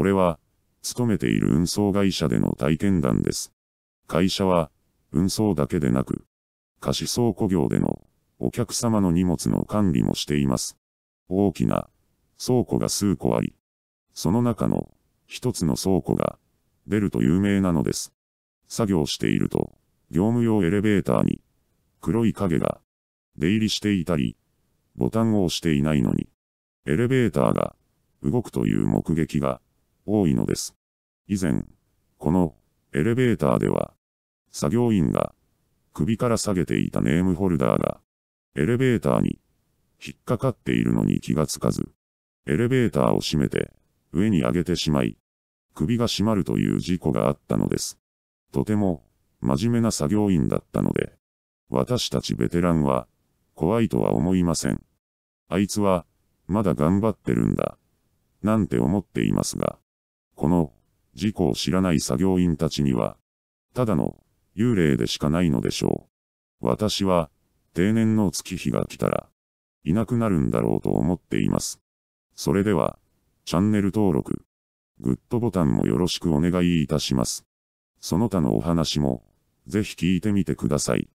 これは、勤めている運送会社での体験談です。会社は、運送だけでなく、貸し倉庫業での、お客様の荷物の管理もしています。大きな、倉庫が数個あり、その中の、一つの倉庫が、出ると有名なのです。作業していると、業務用エレベーターに、黒い影が、出入りしていたり、ボタンを押していないのに、エレベーターが、動くという目撃が、多いのです。以前、このエレベーターでは、作業員が首から下げていたネームホルダーが、エレベーターに引っかかっているのに気がつかず、エレベーターを閉めて上に上げてしまい、首が締まるという事故があったのです。とても真面目な作業員だったので、私たちベテランは怖いとは思いません。あいつはまだ頑張ってるんだ、なんて思っていますが、この、事故を知らない作業員たちには、ただの、幽霊でしかないのでしょう。私は、定年の月日が来たら、いなくなるんだろうと思っています。それでは、チャンネル登録、グッドボタンもよろしくお願いいたします。その他のお話も、ぜひ聞いてみてください。